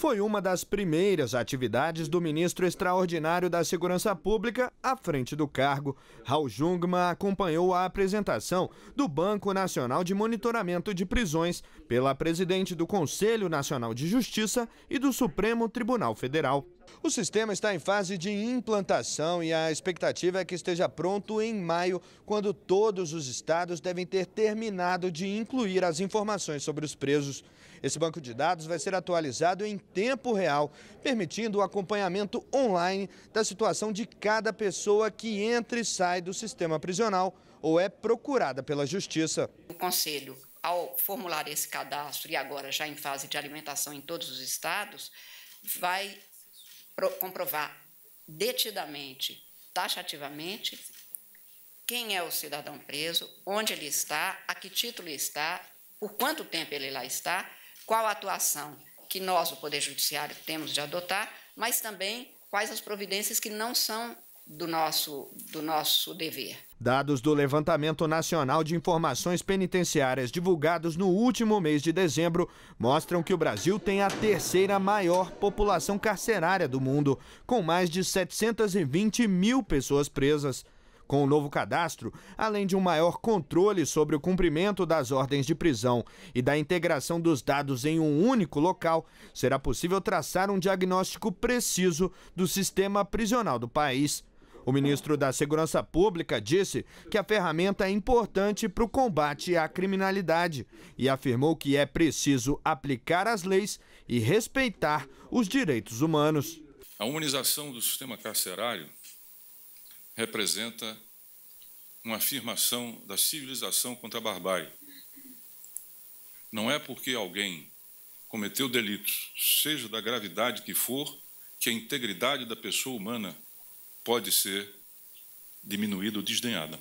foi uma das primeiras atividades do ministro extraordinário da Segurança Pública à frente do cargo. Raul Jungmann acompanhou a apresentação do Banco Nacional de Monitoramento de Prisões pela presidente do Conselho Nacional de Justiça e do Supremo Tribunal Federal. O sistema está em fase de implantação e a expectativa é que esteja pronto em maio, quando todos os estados devem ter terminado de incluir as informações sobre os presos. Esse banco de dados vai ser atualizado em tempo real, permitindo o acompanhamento online da situação de cada pessoa que entra e sai do sistema prisional ou é procurada pela justiça. O conselho, ao formular esse cadastro e agora já em fase de alimentação em todos os estados, vai comprovar detidamente, taxativamente, quem é o cidadão preso, onde ele está, a que título está, por quanto tempo ele lá está, qual a atuação que nós, o Poder Judiciário, temos de adotar, mas também quais as providências que não são do nosso, do nosso dever. Dados do Levantamento Nacional de Informações Penitenciárias divulgados no último mês de dezembro mostram que o Brasil tem a terceira maior população carcerária do mundo, com mais de 720 mil pessoas presas. Com o novo cadastro, além de um maior controle sobre o cumprimento das ordens de prisão e da integração dos dados em um único local, será possível traçar um diagnóstico preciso do sistema prisional do país. O ministro da Segurança Pública disse que a ferramenta é importante para o combate à criminalidade e afirmou que é preciso aplicar as leis e respeitar os direitos humanos. A humanização do sistema carcerário representa uma afirmação da civilização contra a barbárie. Não é porque alguém cometeu delitos, seja da gravidade que for, que a integridade da pessoa humana pode ser diminuída ou desdenhada.